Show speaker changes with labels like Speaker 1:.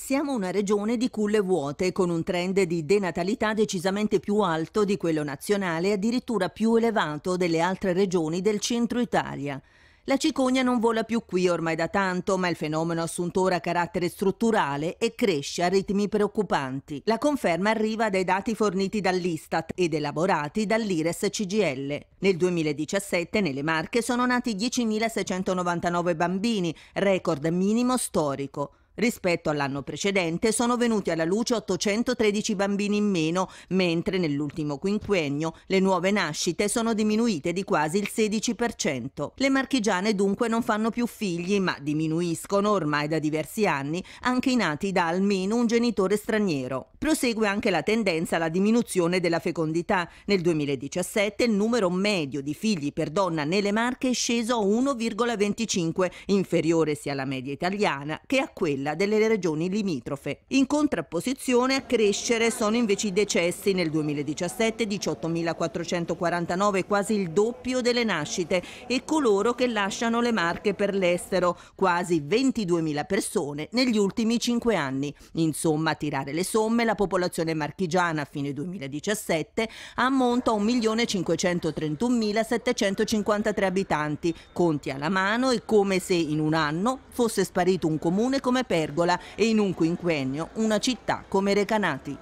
Speaker 1: Siamo una regione di culle vuote, con un trend di denatalità decisamente più alto di quello nazionale e addirittura più elevato delle altre regioni del centro Italia. La cicogna non vola più qui ormai da tanto, ma il fenomeno ha assunto ora carattere strutturale e cresce a ritmi preoccupanti. La conferma arriva dai dati forniti dall'Istat ed elaborati dall'Ires CGL. Nel 2017 nelle Marche sono nati 10.699 bambini, record minimo storico. Rispetto all'anno precedente sono venuti alla luce 813 bambini in meno, mentre nell'ultimo quinquennio le nuove nascite sono diminuite di quasi il 16%. Le marchigiane dunque non fanno più figli, ma diminuiscono ormai da diversi anni anche i nati da almeno un genitore straniero. Prosegue anche la tendenza alla diminuzione della fecondità. Nel 2017 il numero medio di figli per donna nelle Marche è sceso a 1,25, inferiore sia alla media italiana che a quella quella delle regioni limitrofe. In contrapposizione a crescere sono invece i decessi nel 2017 18.449, quasi il doppio delle nascite e coloro che lasciano le marche per l'estero, quasi 22.000 persone negli ultimi 5 anni. Insomma, a tirare le somme, la popolazione marchigiana a fine 2017 ammonta a 1.531.753 abitanti, conti alla mano e come se in un anno fosse sparito un comune come Pesaro pergola e in un quinquennio una città come Recanati.